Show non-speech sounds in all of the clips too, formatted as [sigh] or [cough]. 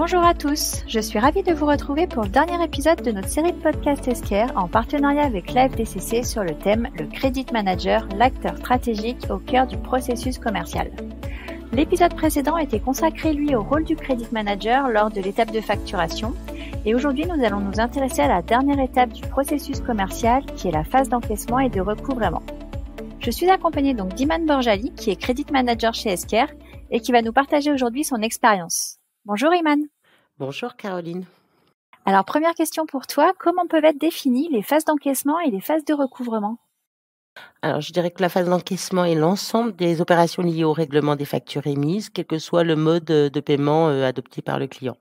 Bonjour à tous, je suis ravie de vous retrouver pour le dernier épisode de notre série de podcast Esquire en partenariat avec FDCC sur le thème Le Credit Manager, l'acteur stratégique au cœur du processus commercial. L'épisode précédent était consacré lui au rôle du Credit Manager lors de l'étape de facturation et aujourd'hui nous allons nous intéresser à la dernière étape du processus commercial qui est la phase d'encaissement et de recouvrement. Je suis accompagnée donc d'Iman Borjali qui est Credit Manager chez Esquire et qui va nous partager aujourd'hui son expérience. Bonjour Iman. Bonjour Caroline. Alors première question pour toi, comment peuvent être définies les phases d'encaissement et les phases de recouvrement alors, je dirais que la phase d'encaissement est l'ensemble des opérations liées au règlement des factures émises, quel que soit le mode euh, de paiement euh, adopté par le client.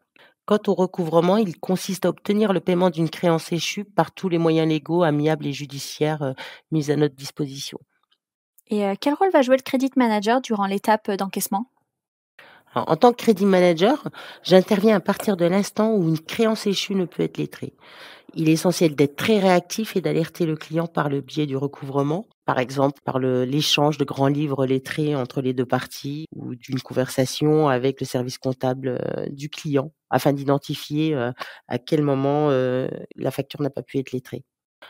Quant au recouvrement, il consiste à obtenir le paiement d'une créance échue par tous les moyens légaux, amiables et judiciaires euh, mis à notre disposition. Et quel rôle va jouer le Credit Manager durant l'étape d'encaissement en tant que crédit manager, j'interviens à partir de l'instant où une créance échue ne peut être lettrée. Il est essentiel d'être très réactif et d'alerter le client par le biais du recouvrement, par exemple par l'échange de grands livres lettrés entre les deux parties ou d'une conversation avec le service comptable euh, du client afin d'identifier euh, à quel moment euh, la facture n'a pas pu être lettrée.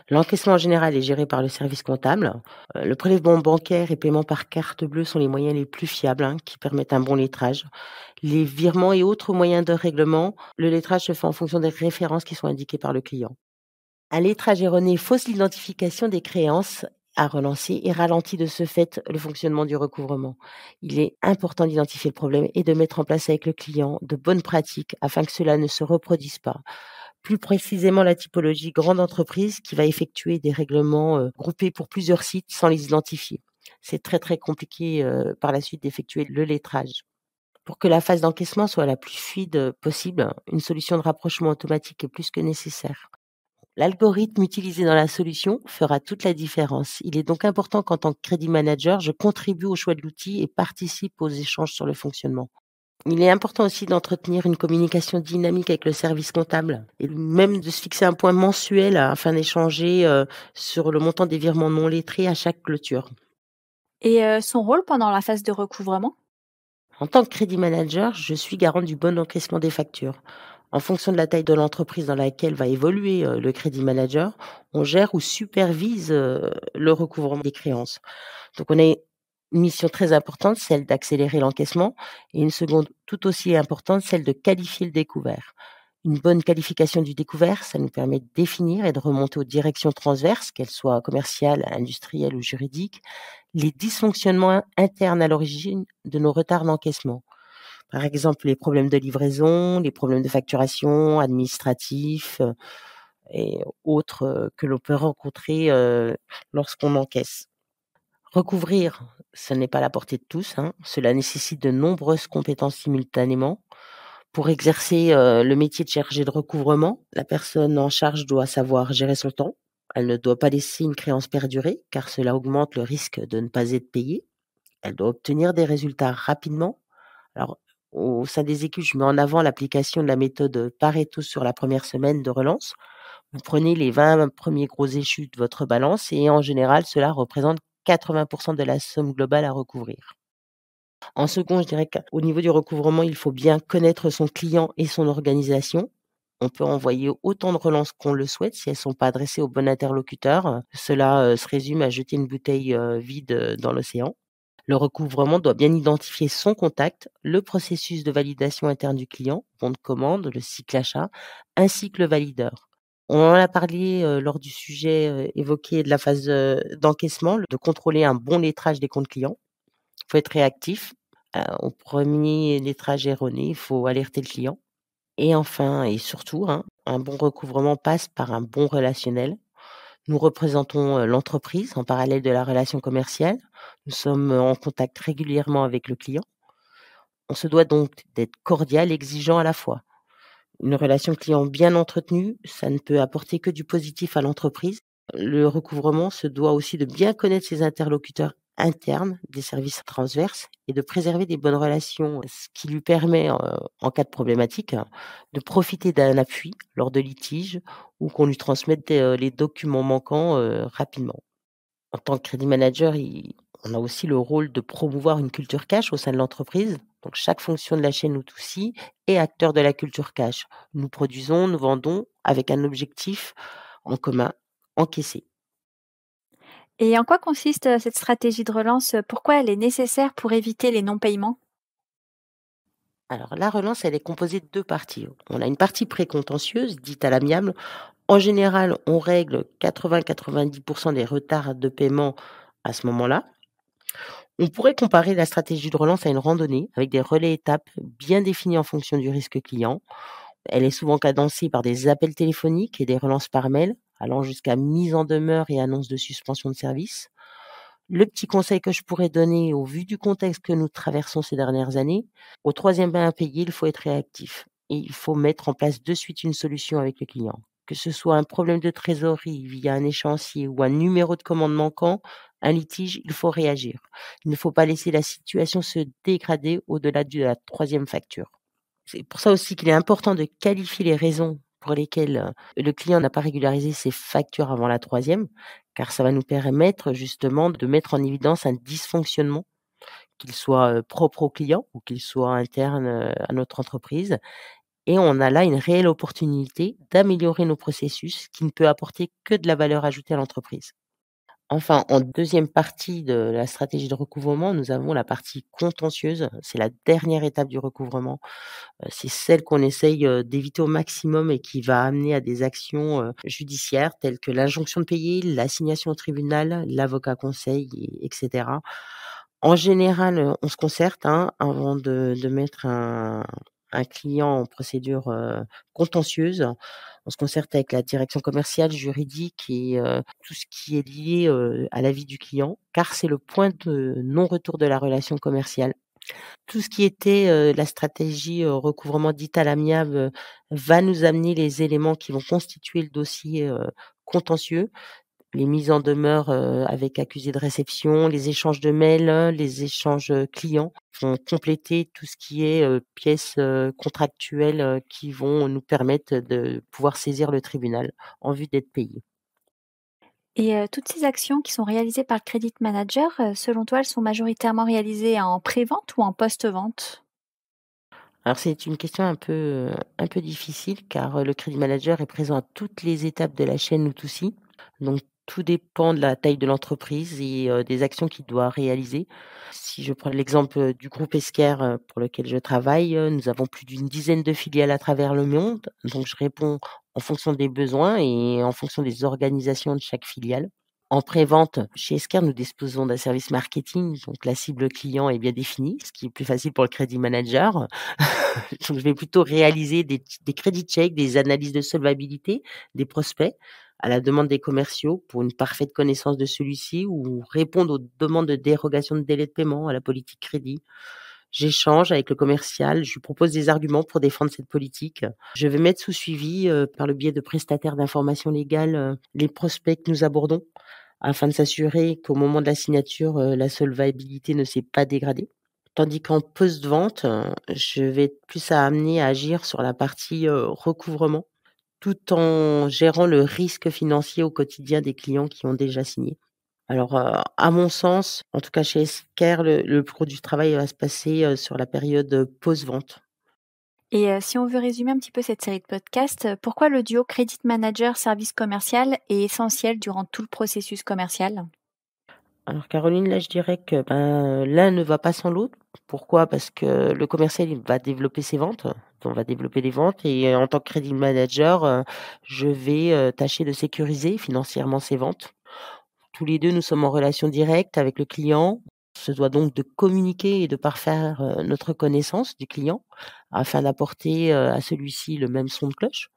L'encaissement en général est géré par le service comptable. Euh, le prélèvement bancaire et paiement par carte bleue sont les moyens les plus fiables hein, qui permettent un bon lettrage. Les virements et autres moyens de règlement, le lettrage se fait en fonction des références qui sont indiquées par le client. Un lettrage erroné fausse l'identification des créances à relancer et ralentit de ce fait le fonctionnement du recouvrement. Il est important d'identifier le problème et de mettre en place avec le client de bonnes pratiques afin que cela ne se reproduise pas plus précisément la typologie grande entreprise qui va effectuer des règlements euh, groupés pour plusieurs sites sans les identifier. C'est très très compliqué euh, par la suite d'effectuer le lettrage. Pour que la phase d'encaissement soit la plus fluide euh, possible, une solution de rapprochement automatique est plus que nécessaire. L'algorithme utilisé dans la solution fera toute la différence. Il est donc important qu'en tant que crédit manager, je contribue au choix de l'outil et participe aux échanges sur le fonctionnement. Il est important aussi d'entretenir une communication dynamique avec le service comptable et même de se fixer un point mensuel afin d'échanger euh, sur le montant des virements non lettrés à chaque clôture. Et euh, son rôle pendant la phase de recouvrement En tant que crédit manager, je suis garant du bon encaissement des factures. En fonction de la taille de l'entreprise dans laquelle va évoluer euh, le crédit manager, on gère ou supervise le recouvrement des créances. Donc on est une mission très importante, celle d'accélérer l'encaissement, et une seconde tout aussi importante, celle de qualifier le découvert. Une bonne qualification du découvert, ça nous permet de définir et de remonter aux directions transverses, qu'elles soient commerciales, industrielles ou juridiques, les dysfonctionnements internes à l'origine de nos retards d'encaissement. Par exemple, les problèmes de livraison, les problèmes de facturation, administratifs euh, et autres euh, que l'on peut rencontrer euh, lorsqu'on encaisse. Recouvrir, ce n'est pas la portée de tous. Hein. Cela nécessite de nombreuses compétences simultanément. Pour exercer le métier de chargé de recouvrement, la personne en charge doit savoir gérer son temps. Elle ne doit pas laisser une créance perdurer, car cela augmente le risque de ne pas être payée. Elle doit obtenir des résultats rapidement. Alors, au sein des équipes, je mets en avant l'application de la méthode Pareto sur la première semaine de relance. Vous prenez les 20 premiers gros échus de votre balance et en général, cela représente 80% de la somme globale à recouvrir. En second, je dirais qu'au niveau du recouvrement, il faut bien connaître son client et son organisation. On peut envoyer autant de relances qu'on le souhaite si elles ne sont pas adressées au bon interlocuteur. Cela euh, se résume à jeter une bouteille euh, vide euh, dans l'océan. Le recouvrement doit bien identifier son contact, le processus de validation interne du client, bon de commande, le cycle achat, ainsi que le valideur. On en a parlé euh, lors du sujet euh, évoqué de la phase euh, d'encaissement, de contrôler un bon lettrage des comptes clients. Il faut être réactif. au premier lettrage erroné, il faut alerter le client. Et enfin, et surtout, hein, un bon recouvrement passe par un bon relationnel. Nous représentons l'entreprise en parallèle de la relation commerciale. Nous sommes en contact régulièrement avec le client. On se doit donc d'être cordial, exigeant à la fois. Une relation client bien entretenue, ça ne peut apporter que du positif à l'entreprise. Le recouvrement se doit aussi de bien connaître ses interlocuteurs internes des services transverses et de préserver des bonnes relations, ce qui lui permet, en cas de problématique, de profiter d'un appui lors de litiges ou qu'on lui transmette euh, les documents manquants euh, rapidement. En tant que crédit manager, on a aussi le rôle de promouvoir une culture cash au sein de l'entreprise donc chaque fonction de la chaîne Outouci, est acteur de la culture cash. Nous produisons, nous vendons avec un objectif en commun, encaissé. Et en quoi consiste euh, cette stratégie de relance Pourquoi elle est nécessaire pour éviter les non-paiements alors la relance, elle est composée de deux parties. On a une partie précontentieuse, dite à l'amiable. En général, on règle 80-90% des retards de paiement à ce moment-là. On pourrait comparer la stratégie de relance à une randonnée avec des relais étapes bien définis en fonction du risque client. Elle est souvent cadencée par des appels téléphoniques et des relances par mail, allant jusqu'à mise en demeure et annonce de suspension de service. Le petit conseil que je pourrais donner au vu du contexte que nous traversons ces dernières années, au troisième bain à payer, il faut être réactif et il faut mettre en place de suite une solution avec le client. Que ce soit un problème de trésorerie via un échéancier ou un numéro de commande manquant, un litige, il faut réagir. Il ne faut pas laisser la situation se dégrader au-delà de la troisième facture. C'est pour ça aussi qu'il est important de qualifier les raisons pour lesquelles euh, le client n'a pas régularisé ses factures avant la troisième, car ça va nous permettre justement de mettre en évidence un dysfonctionnement, qu'il soit euh, propre au client ou qu'il soit interne euh, à notre entreprise. Et on a là une réelle opportunité d'améliorer nos processus qui ne peut apporter que de la valeur ajoutée à l'entreprise. Enfin, en deuxième partie de la stratégie de recouvrement, nous avons la partie contentieuse. C'est la dernière étape du recouvrement. Euh, c'est celle qu'on essaye euh, d'éviter au maximum et qui va amener à des actions euh, judiciaires telles que l'injonction de payer, l'assignation au tribunal, l'avocat conseil, etc. En général, on se concerte hein, avant de, de mettre un, un client en procédure contentieuse. On se concerte avec la direction commerciale, juridique et tout ce qui est lié à la vie du client, car c'est le point de non-retour de la relation commerciale. Tout ce qui était la stratégie recouvrement dite à l'amiable va nous amener les éléments qui vont constituer le dossier contentieux les mises en demeure euh, avec accusé de réception, les échanges de mails, hein, les échanges euh, clients vont compléter tout ce qui est euh, pièces contractuelles qui vont nous permettre de pouvoir saisir le tribunal en vue d'être payé. Et toutes ces actions qui sont réalisées par le Credit Manager, selon toi, elles sont majoritairement réalisées en pré-vente ou en post-vente alors c'est une question un peu, un peu difficile car le Credit Manager est présent à toutes les étapes de la chaîne ou 2 Donc tout dépend de la taille de l'entreprise et des actions qu'il doit réaliser. Si je prends l'exemple du groupe esquerre pour lequel je travaille, nous avons plus d'une dizaine de filiales à travers le monde. Donc je réponds en fonction des besoins et en fonction des organisations de chaque filiale. En pré-vente, chez Esquerre, nous disposons d'un service marketing, donc la cible client est bien définie, ce qui est plus facile pour le crédit manager. [laughs] donc, je vais plutôt réaliser des, des crédits checks, des analyses de solvabilité des prospects à la demande des commerciaux pour une parfaite connaissance de celui-ci ou répondre aux demandes de dérogation de délai de paiement à la politique crédit. J'échange avec le commercial, je lui propose des arguments pour défendre cette politique. Je vais mettre sous suivi, euh, par le biais de prestataires d'informations légales, euh, les prospects que nous abordons afin de s'assurer qu'au moment de la signature, euh, la solvabilité ne s'est pas dégradée. Tandis qu'en post-vente, je vais plus à amener à agir sur la partie recouvrement tout en gérant le risque financier au quotidien des clients qui ont déjà signé. Alors, euh, à mon sens, en tout cas chez Sker, le, produit cours du travail va se passer euh, sur la période euh, post-vente. Et si on veut résumer un petit peu cette série de podcasts, pourquoi le duo Credit Manager-Service Commercial est essentiel durant tout le processus commercial Alors Caroline, là je dirais que ben, l'un ne va pas sans l'autre. Pourquoi Parce que le commercial il va développer ses ventes, on va développer des ventes et euh, en tant que crédit manager, euh, je vais euh, tâcher de sécuriser financièrement ces ventes. Tous les deux, nous sommes en relation directe avec le client. On se doit donc de communiquer et de parfaire notre connaissance du client afin d'apporter à celui-ci le même son de cloche.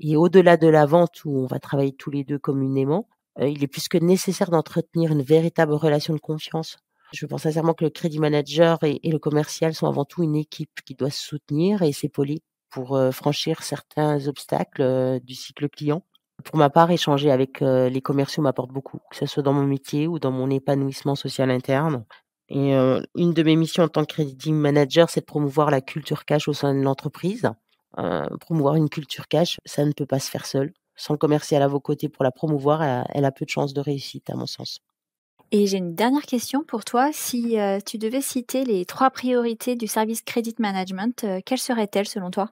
Et au-delà de la vente où on va travailler tous les deux communément, il est plus que nécessaire d'entretenir une véritable relation de confiance je pense sincèrement que le crédit manager et, le commercial sont avant tout une équipe qui doit se soutenir et s'épauler pour euh, franchir certains obstacles euh, du cycle client. Pour ma part, échanger avec euh, les commerciaux m'apporte beaucoup, que ce soit dans mon métier ou dans mon épanouissement social interne. Et une de mes missions en tant que crédit manager, c'est de promouvoir la culture cash au sein de l'entreprise. promouvoir une culture cash, ça ne peut pas se faire seul. Sans le commercial à vos côtés pour la promouvoir, elle a peu de chances de réussite, à mon sens. Et j'ai une dernière question pour toi. Si euh, tu devais citer les trois priorités du service Credit Management, euh, quelles seraient-elles selon toi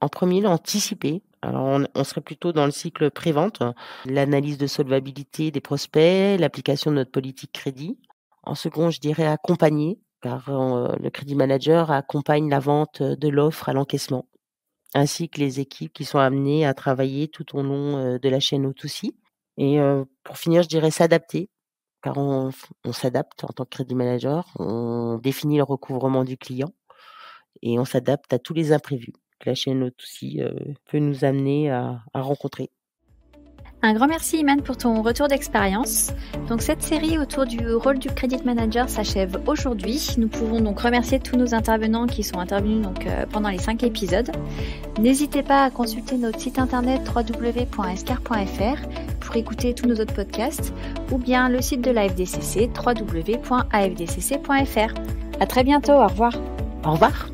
En premier, l'anticiper. Alors, on, serait plutôt dans le cycle pré-vente, l'analyse de solvabilité des prospects, l'application de notre politique crédit. En second, je dirais accompagner, car euh, le crédit manager accompagne la vente de l'offre à l'encaissement, ainsi que les équipes qui sont amenées à travailler tout au long de la chaîne o 2 Et pour finir, je dirais s'adapter car on, s'adapte en tant que crédit manager, on définit le recouvrement du client et on s'adapte à tous les imprévus que la chaîne aussi euh, peut nous amener à rencontrer. Un grand merci Iman pour ton retour d'expérience. Donc cette série autour du rôle du credit manager s'achève aujourd'hui. Nous pouvons donc remercier tous nos intervenants qui sont intervenus donc euh, pendant les cinq épisodes. N'hésitez pas à consulter notre site internet www.escar.fr pour écouter tous nos autres podcasts ou bien le site de l'AFDCC www.afdcc.fr. À très bientôt, au revoir. Au revoir.